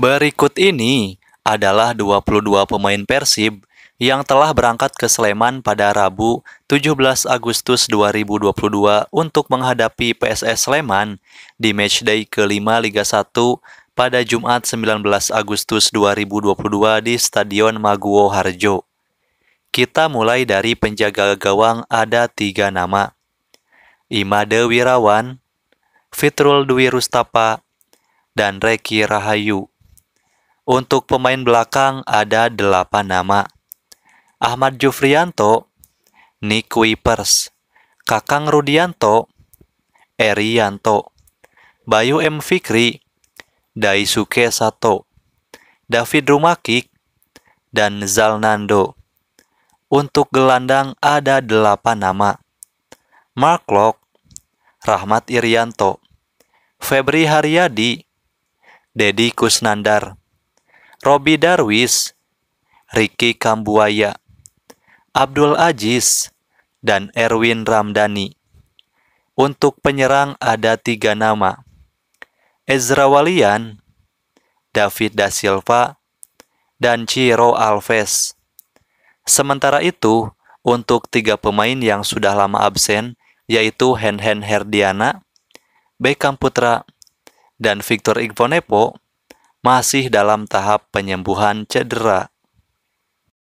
Berikut ini adalah 22 pemain Persib yang telah berangkat ke Sleman pada Rabu 17 Agustus 2022 untuk menghadapi PSS Sleman di matchday kelima Liga 1 pada Jumat 19 Agustus 2022 di Stadion Maguwo Harjo. Kita mulai dari penjaga gawang ada tiga nama. Imade Wirawan, Fitrul Dwi Rustapa, dan Reki Rahayu. Untuk pemain belakang ada 8 nama. Ahmad Jufrianto, Nick Wipers, Kakang Rudianto, Erianto, Bayu M. Fikri, Daisuke Sato, David Rumakik, dan Zalnando. Untuk gelandang ada 8 nama. Mark Lok, Rahmat Irianto, Febri Haryadi, Dedi Kusnandar, Robi Darwis, Ricky Kambuaya, Abdul Aziz, dan Erwin Ramdhani. Untuk penyerang ada tiga nama, Ezra Walian, David Da Silva, dan Ciro Alves. Sementara itu, untuk tiga pemain yang sudah lama absen, yaitu Henhen Herdiana, Beckham Putra, dan Victor Igbonepo, masih dalam tahap penyembuhan cedera